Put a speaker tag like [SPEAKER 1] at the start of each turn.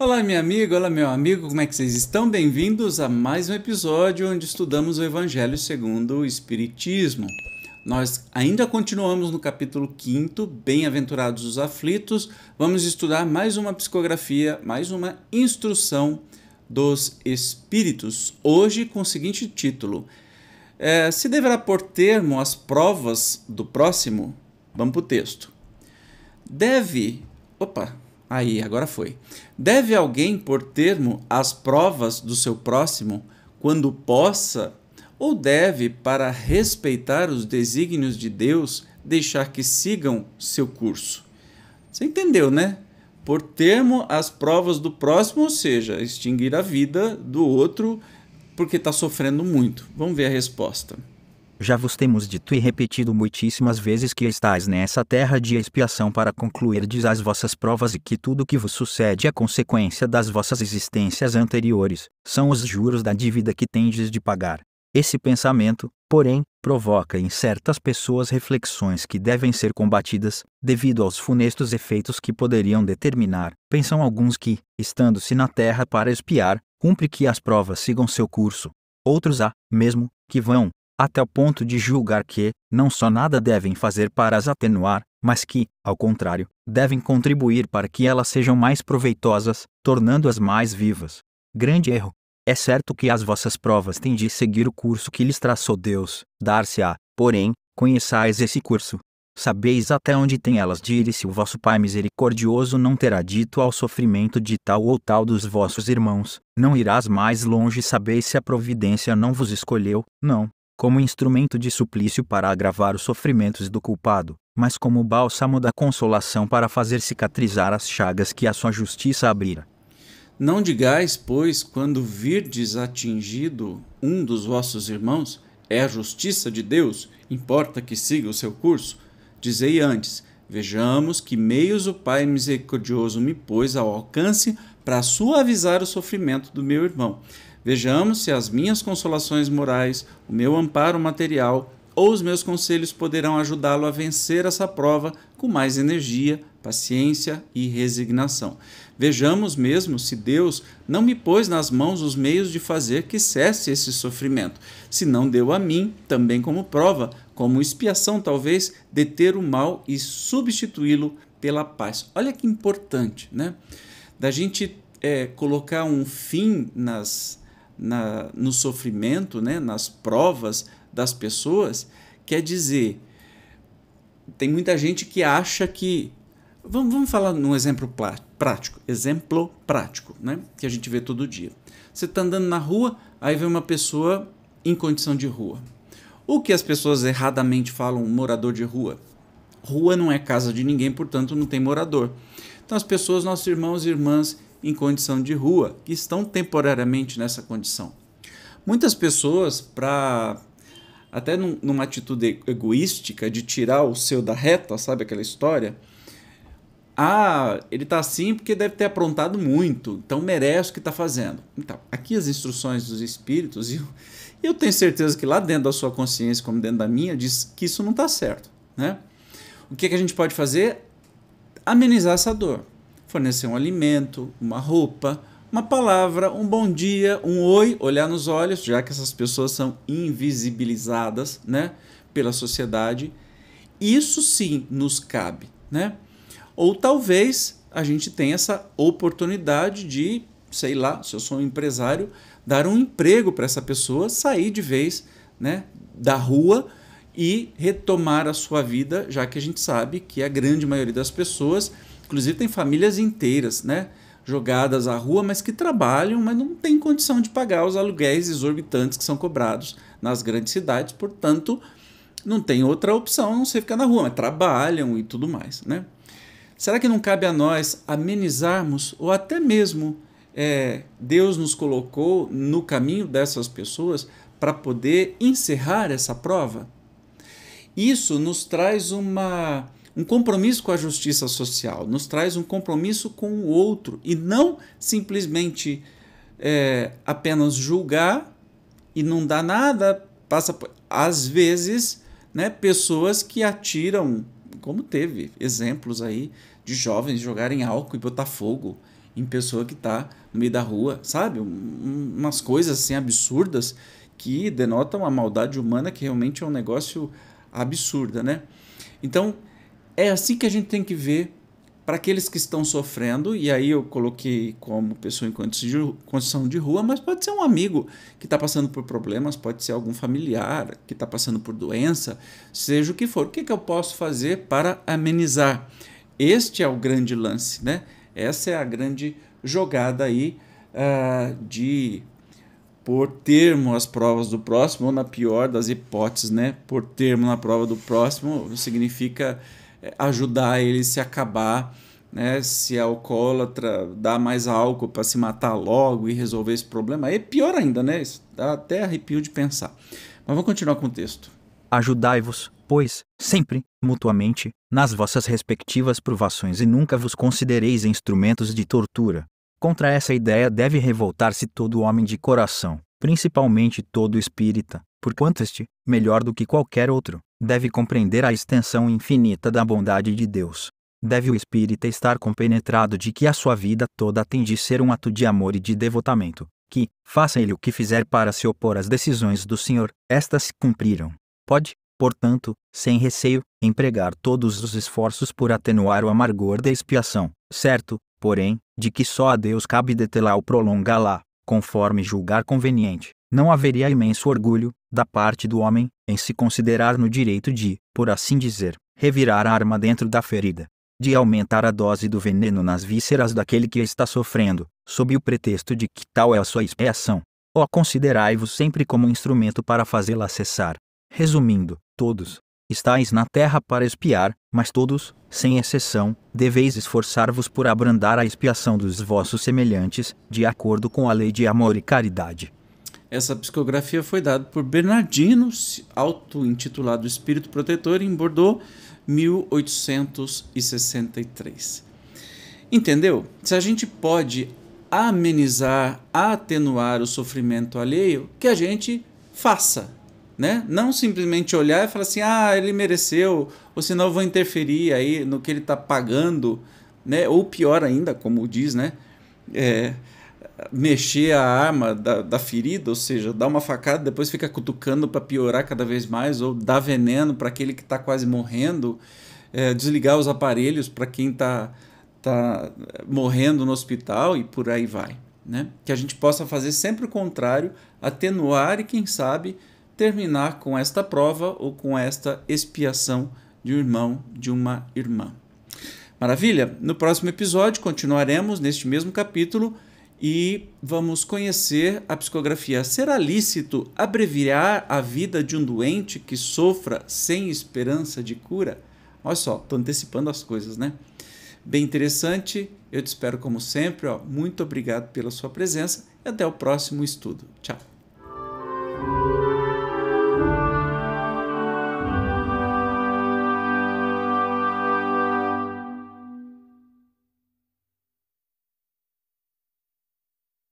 [SPEAKER 1] Olá, minha amiga, olá, meu amigo, como é que vocês estão? Bem-vindos a mais um episódio onde estudamos o Evangelho segundo o Espiritismo. Nós ainda continuamos no capítulo 5, Bem-aventurados os aflitos. Vamos estudar mais uma psicografia, mais uma instrução dos Espíritos, hoje com o seguinte título: é, Se deverá por termo as provas do próximo? Vamos para o texto. Deve. Opa, aí, agora foi. Deve alguém por termo as provas do seu próximo quando possa ou deve, para respeitar os desígnios de Deus, deixar que sigam seu curso. Você entendeu, né? Por termo as provas do próximo, ou seja, extinguir a vida do outro porque está sofrendo muito. Vamos ver a resposta.
[SPEAKER 2] Já vos temos dito e repetido muitíssimas vezes que estáis nessa terra de expiação para concluirdes as vossas provas e que tudo o que vos sucede é consequência das vossas existências anteriores, são os juros da dívida que tendes de pagar, esse pensamento, porém, provoca em certas pessoas reflexões que devem ser combatidas, devido aos funestos efeitos que poderiam determinar. Pensam alguns que, estando-se na terra para espiar, cumpre que as provas sigam seu curso. Outros há, mesmo, que vão, até o ponto de julgar que, não só nada devem fazer para as atenuar, mas que, ao contrário, devem contribuir para que elas sejam mais proveitosas, tornando-as mais vivas. Grande erro, é certo que as vossas provas têm de seguir o curso que lhes traçou Deus, dar-se-á, porém, conheçais esse curso. Sabeis até onde tem elas de ir e se o vosso Pai misericordioso não terá dito ao sofrimento de tal ou tal dos vossos irmãos, não irás mais longe sabeis se a providência não vos escolheu, não, como instrumento de suplício para agravar os sofrimentos do culpado, mas como bálsamo da consolação para fazer cicatrizar as chagas que a sua justiça abrira. Não
[SPEAKER 1] digais, pois, quando virdes atingido um dos vossos irmãos, é a justiça de Deus, importa que siga o seu curso? Dizei antes: vejamos que meios o Pai misericordioso me pôs ao alcance para suavizar o sofrimento do meu irmão. Vejamos se as minhas consolações morais, o meu amparo material ou os meus conselhos poderão ajudá-lo a vencer essa prova com mais energia, paciência e resignação. Vejamos mesmo se Deus não me pôs nas mãos os meios de fazer que cesse esse sofrimento, se não deu a mim, também como prova, como expiação talvez, deter o mal e substituí-lo pela paz. Olha que importante, né? Da gente é, colocar um fim nas, na, no sofrimento, né? nas provas das pessoas, quer dizer, tem muita gente que acha que Vamos, vamos falar num exemplo prático, exemplo prático, né? Que a gente vê todo dia. Você está andando na rua, aí vem uma pessoa em condição de rua. O que as pessoas erradamente falam morador de rua? Rua não é casa de ninguém, portanto não tem morador. Então as pessoas, nossos irmãos e irmãs em condição de rua, que estão temporariamente nessa condição. Muitas pessoas, para até num, numa atitude egoística de tirar o seu da reta, sabe aquela história? ah, ele está assim porque deve ter aprontado muito, então merece o que está fazendo. Então, aqui as instruções dos espíritos, e eu, eu, tenho certeza que lá dentro da sua consciência, como dentro da minha, diz que isso não está certo. Né? O que, que a gente pode fazer? Amenizar essa dor. Fornecer um alimento, uma roupa, uma palavra, um bom dia, um oi, olhar nos olhos, já que essas pessoas são invisibilizadas né, pela sociedade. Isso sim nos cabe. Né? Ou talvez a gente tenha essa oportunidade de, sei lá, se eu sou um empresário, dar um emprego para essa pessoa, sair de vez né, da rua e retomar a sua vida, já que a gente sabe que a grande maioria das pessoas, inclusive tem famílias inteiras, né? jogadas à rua, mas que trabalham, mas não têm condição de pagar os aluguéis exorbitantes que são cobrados nas grandes cidades, portanto, não tem outra opção a não ser ficar na rua, mas trabalham e tudo mais, né? Será que não cabe a nós amenizarmos ou até mesmo é, Deus nos colocou no caminho dessas pessoas para poder encerrar essa prova? Isso nos traz uma, um compromisso com a justiça social, nos traz um compromisso com o outro e não simplesmente é, apenas julgar e não dá nada. Passa, às vezes, né, pessoas que atiram como teve exemplos aí de jovens jogarem álcool e botar fogo em pessoa que está no meio da rua, sabe? Um, umas coisas assim absurdas que denotam a maldade humana que realmente é um negócio absurdo, né? Então, é assim que a gente tem que ver para aqueles que estão sofrendo, e aí eu coloquei como pessoa em condição de rua, mas pode ser um amigo que está passando por problemas, pode ser algum familiar que está passando por doença, seja o que for. O que, que eu posso fazer para amenizar? Este é o grande lance, né? Essa é a grande jogada aí uh, de por termo as provas do próximo, ou na pior das hipóteses, né? Por termo na prova do próximo significa é, ajudar ele se acabar, né? Se é alcoólatra, dar mais álcool para se matar logo e resolver esse problema. é pior ainda, né? Isso dá até arrepio de pensar. Mas vamos continuar
[SPEAKER 2] com o texto. Ajudai-vos, pois, sempre, mutuamente, nas vossas respectivas provações e nunca vos considereis instrumentos de tortura. Contra essa ideia deve revoltar-se todo homem de coração, principalmente todo espírita, porquanto este, melhor do que qualquer outro, deve compreender a extensão infinita da bondade de Deus. Deve o espírita estar compenetrado de que a sua vida toda tem de ser um ato de amor e de devotamento, que, faça ele o que fizer para se opor às decisões do Senhor, estas se cumpriram. Pode, portanto, sem receio, empregar todos os esforços por atenuar o amargor da expiação, certo, porém, de que só a Deus cabe detê-la ou prolongá-la, conforme julgar conveniente. Não haveria imenso orgulho, da parte do homem, em se considerar no direito de, por assim dizer, revirar a arma dentro da ferida, de aumentar a dose do veneno nas vísceras daquele que está sofrendo, sob o pretexto de que tal é a sua expiação. Ou considerai-vos sempre como instrumento para fazê-la cessar. Resumindo, todos, estáis na terra para espiar, mas todos, sem exceção, deveis esforçar-vos por abrandar a expiação dos vossos semelhantes, de acordo com a lei de amor e caridade.
[SPEAKER 1] Essa psicografia foi dada por Bernardino, auto-intitulado Espírito Protetor, em Bordeaux, 1863. Entendeu? Se a gente pode amenizar, atenuar o sofrimento alheio, que a gente faça. Né? Não simplesmente olhar e falar assim, ah, ele mereceu, ou senão eu vou interferir aí no que ele está pagando, né? ou pior ainda, como diz, né? É, mexer a arma da, da ferida, ou seja, dar uma facada, depois fica cutucando para piorar cada vez mais, ou dar veneno para aquele que está quase morrendo, é, desligar os aparelhos para quem está tá morrendo no hospital e por aí vai. Né? Que a gente possa fazer sempre o contrário, atenuar e, quem sabe, terminar com esta prova ou com esta expiação de um irmão, de uma irmã. Maravilha? No próximo episódio continuaremos neste mesmo capítulo e vamos conhecer a psicografia. Será lícito abreviar a vida de um doente que sofra sem esperança de cura? Olha só, estou antecipando as coisas, né? Bem interessante, eu te espero como sempre. Ó, muito obrigado pela sua presença e até o próximo estudo. Tchau!